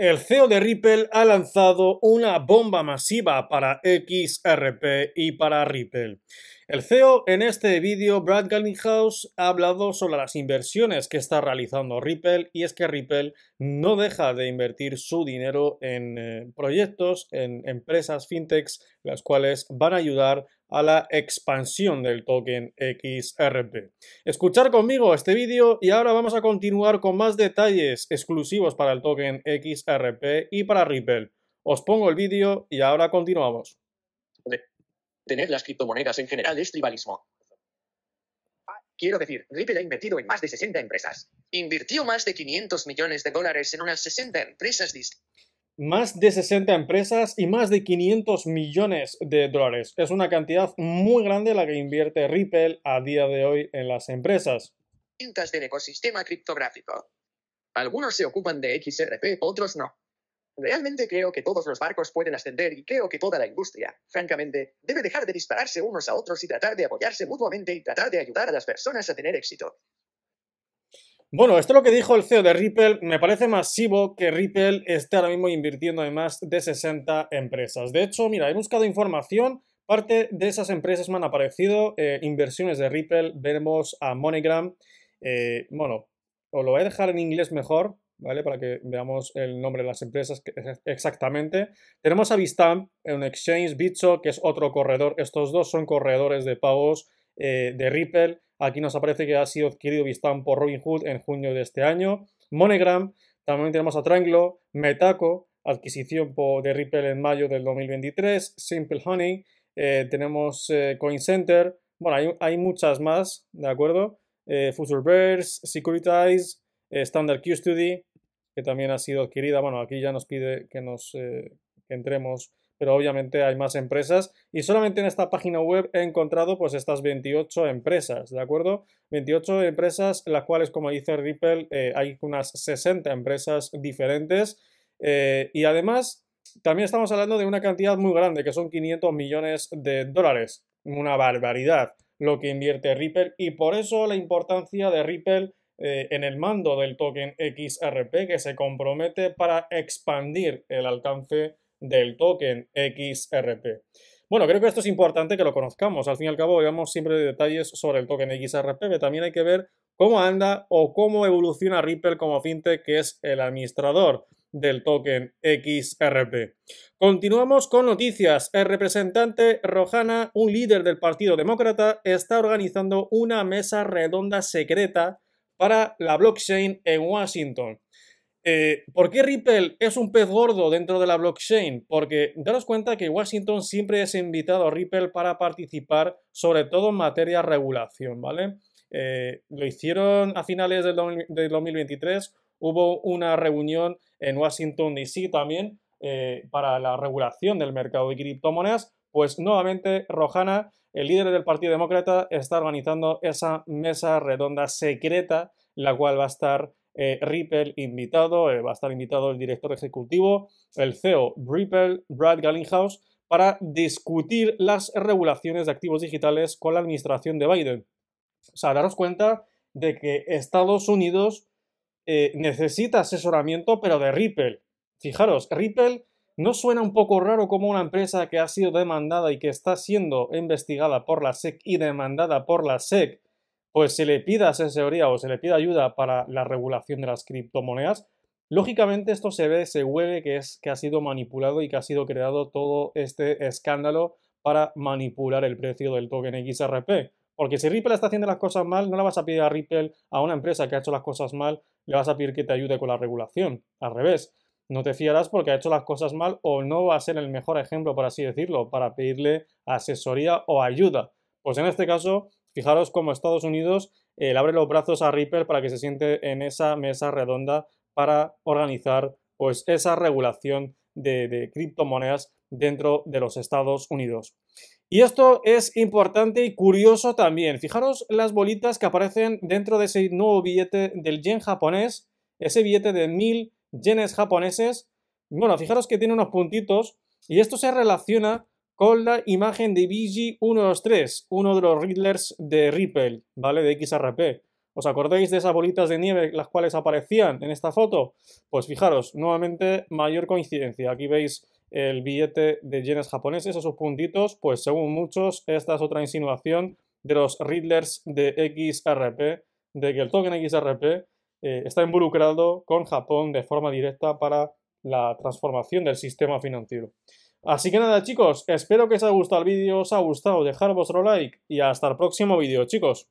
el CEO de Ripple ha lanzado una bomba masiva para XRP y para Ripple. El CEO en este vídeo, Brad Gallinghouse, ha hablado sobre las inversiones que está realizando Ripple y es que Ripple no deja de invertir su dinero en eh, proyectos, en empresas fintechs, las cuales van a ayudar a la expansión del token XRP. Escuchar conmigo este vídeo y ahora vamos a continuar con más detalles exclusivos para el token XRP RP y para Ripple. Os pongo el vídeo y ahora continuamos. tener las criptomonedas en general es tribalismo. Quiero decir, Ripple ha invertido en más de 60 empresas. Invirtió más de 500 millones de dólares en unas 60 empresas. Más de 60 empresas y más de 500 millones de dólares. Es una cantidad muy grande la que invierte Ripple a día de hoy en las empresas. Cintas del ecosistema criptográfico. Algunos se ocupan de XRP, otros no. Realmente creo que todos los barcos pueden ascender y creo que toda la industria, francamente, debe dejar de dispararse unos a otros y tratar de apoyarse mutuamente y tratar de ayudar a las personas a tener éxito. Bueno, esto es lo que dijo el CEO de Ripple. Me parece masivo que Ripple esté ahora mismo invirtiendo en más de 60 empresas. De hecho, mira, he buscado información. Parte de esas empresas me han aparecido eh, inversiones de Ripple. veremos a MoneyGram. Eh, bueno, os lo voy a dejar en inglés mejor, ¿vale? Para que veamos el nombre de las empresas exactamente. Tenemos a Vistamp, un exchange, Bitso, que es otro corredor. Estos dos son corredores de pagos eh, de Ripple. Aquí nos aparece que ha sido adquirido Vistamp por Robinhood en junio de este año. MoneyGram, también tenemos a Tranglo, Metaco, adquisición de Ripple en mayo del 2023, Simple Honey, eh, tenemos eh, Coin CoinCenter, bueno, hay, hay, muchas más, ¿de acuerdo? Eh, Futureverse, Securitize, eh, Standard Q-Study, que también ha sido adquirida. Bueno, aquí ya nos pide que nos eh, entremos, pero obviamente hay más empresas. Y solamente en esta página web he encontrado pues estas 28 empresas, ¿de acuerdo? 28 empresas, las cuales, como dice Ripple, hay unas 60 empresas diferentes. y además, también estamos hablando de una cantidad muy grande, que son 500 millones de dólares. Una barbaridad lo que invierte Ripple y por eso la importancia de Ripple eh, en el mando del token XRP que se compromete para expandir el alcance del token XRP. Bueno, creo que esto es importante que lo conozcamos. Al fin y al cabo, veamos siempre detalles sobre el token XRP, pero también hay que ver cómo anda o cómo evoluciona Ripple como fintech que es el administrador del token XRP. Continuamos con noticias. El representante Rojana, un líder del Partido Demócrata, está organizando una mesa redonda secreta para la blockchain en Washington. Eh, ¿Por qué Ripple es un pez gordo dentro de la blockchain? Porque daros cuenta que Washington siempre es invitado a Ripple para participar, sobre todo en materia de regulación, ¿vale? Eh, lo hicieron a finales del, 2023, hubo una reunión en Washington, D.C. también eh, para la regulación del mercado de criptomonedas, pues nuevamente Rojana, el líder del Partido Demócrata, está organizando esa mesa redonda secreta, la cual va a estar eh, Ripple invitado, va a estar invitado el director ejecutivo, el CEO Ripple, Brad Gallinghouse, para discutir las regulaciones de activos digitales con la administración de Biden. O sea, daros cuenta de que Estados Unidos eh, necesita asesoramiento, pero de Ripple. Fijaros, Ripple no suena un poco raro como una empresa que ha sido demandada y que está siendo investigada por la SEC y demandada por la SEC, pues se le pida asesoría o se le pida ayuda para la regulación de las criptomonedas. Lógicamente esto se ve, se hueve que, es, que ha sido manipulado y que ha sido creado todo este escándalo para manipular el precio del token XRP. Porque si Ripple está haciendo las cosas mal, no le vas a pedir a Ripple, a una empresa que ha hecho las cosas mal, le vas a pedir que te ayude con la regulación. Al revés, no te fiarás porque ha hecho las cosas mal o no va a ser el mejor ejemplo, por así decirlo, para pedirle asesoría o ayuda. Pues en este caso, fijaros cómo Estados Unidos eh, le abre los brazos a Ripple para que se siente en esa mesa redonda para organizar pues esa regulación de criptomonedas dentro de los Estados Unidos. Y esto es importante y curioso también. Fijaros las bolitas que aparecen dentro de ese nuevo billete del yen japonés, ese billete de mil yenes japoneses. Bueno, fijaros que tiene unos puntitos y esto se relaciona con la imagen de BG123, uno de los Riddlers de Ripple, ¿vale? De XRP. ¿Os acordáis de esas bolitas de nieve las cuales aparecían en esta foto? Pues fijaros, nuevamente mayor coincidencia. Aquí veis el billete de yenes japoneses, esos puntitos, pues según muchos, esta es otra insinuación de los Riddlers de XRP, de que el token XRP eh, está involucrado con Japón de forma directa para la transformación del sistema financiero. Así que nada chicos, espero que os haya gustado el vídeo, os ha gustado, dejar vuestro like y hasta el próximo vídeo chicos.